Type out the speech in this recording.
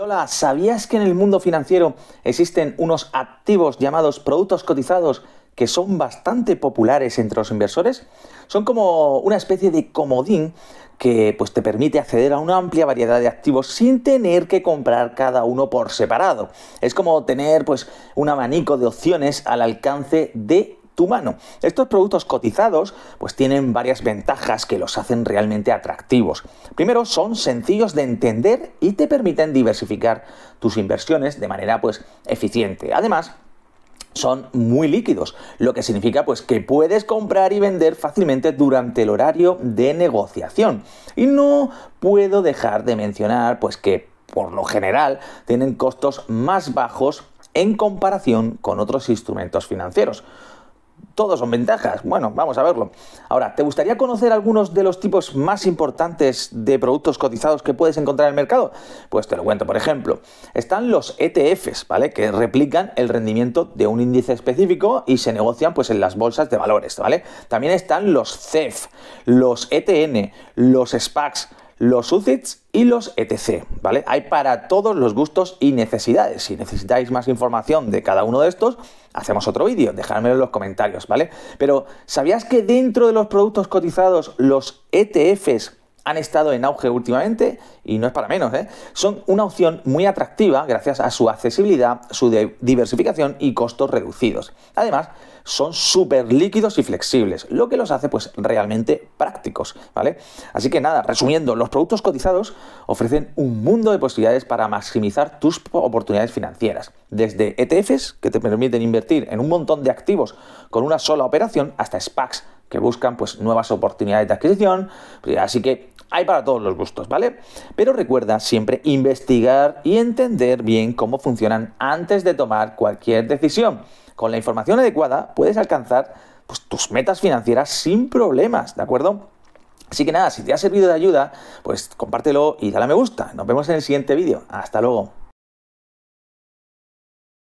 Hola, ¿sabías que en el mundo financiero existen unos activos llamados productos cotizados que son bastante populares entre los inversores? Son como una especie de comodín que pues, te permite acceder a una amplia variedad de activos sin tener que comprar cada uno por separado. Es como tener pues, un abanico de opciones al alcance de tu Estos productos cotizados pues tienen varias ventajas que los hacen realmente atractivos. Primero, son sencillos de entender y te permiten diversificar tus inversiones de manera pues eficiente. Además, son muy líquidos, lo que significa pues que puedes comprar y vender fácilmente durante el horario de negociación. Y no puedo dejar de mencionar pues que por lo general tienen costos más bajos en comparación con otros instrumentos financieros todos son ventajas. Bueno, vamos a verlo. Ahora, ¿te gustaría conocer algunos de los tipos más importantes de productos cotizados que puedes encontrar en el mercado? Pues te lo cuento, por ejemplo, están los ETFs, ¿vale? Que replican el rendimiento de un índice específico y se negocian pues en las bolsas de valores, ¿vale? También están los CEF, los ETN, los SPACs, los UCITS y los ETC, ¿vale? Hay para todos los gustos y necesidades. Si necesitáis más información de cada uno de estos, hacemos otro vídeo, dejadmelo en los comentarios, ¿vale? Pero ¿sabías que dentro de los productos cotizados, los ETFs han estado en auge últimamente y no es para menos. ¿eh? Son una opción muy atractiva gracias a su accesibilidad, su diversificación y costos reducidos. Además, son súper líquidos y flexibles, lo que los hace pues realmente prácticos, ¿vale? Así que nada, resumiendo, los productos cotizados ofrecen un mundo de posibilidades para maximizar tus oportunidades financieras, desde ETFs que te permiten invertir en un montón de activos con una sola operación hasta SPACs que buscan pues nuevas oportunidades de adquisición, eh, así que hay para todos los gustos, ¿vale? Pero recuerda siempre investigar y entender bien cómo funcionan antes de tomar cualquier decisión. Con la información adecuada puedes alcanzar pues, tus metas financieras sin problemas, ¿de acuerdo? Así que nada, si te ha servido de ayuda, pues compártelo y dale a me gusta. Nos vemos en el siguiente vídeo. Hasta luego.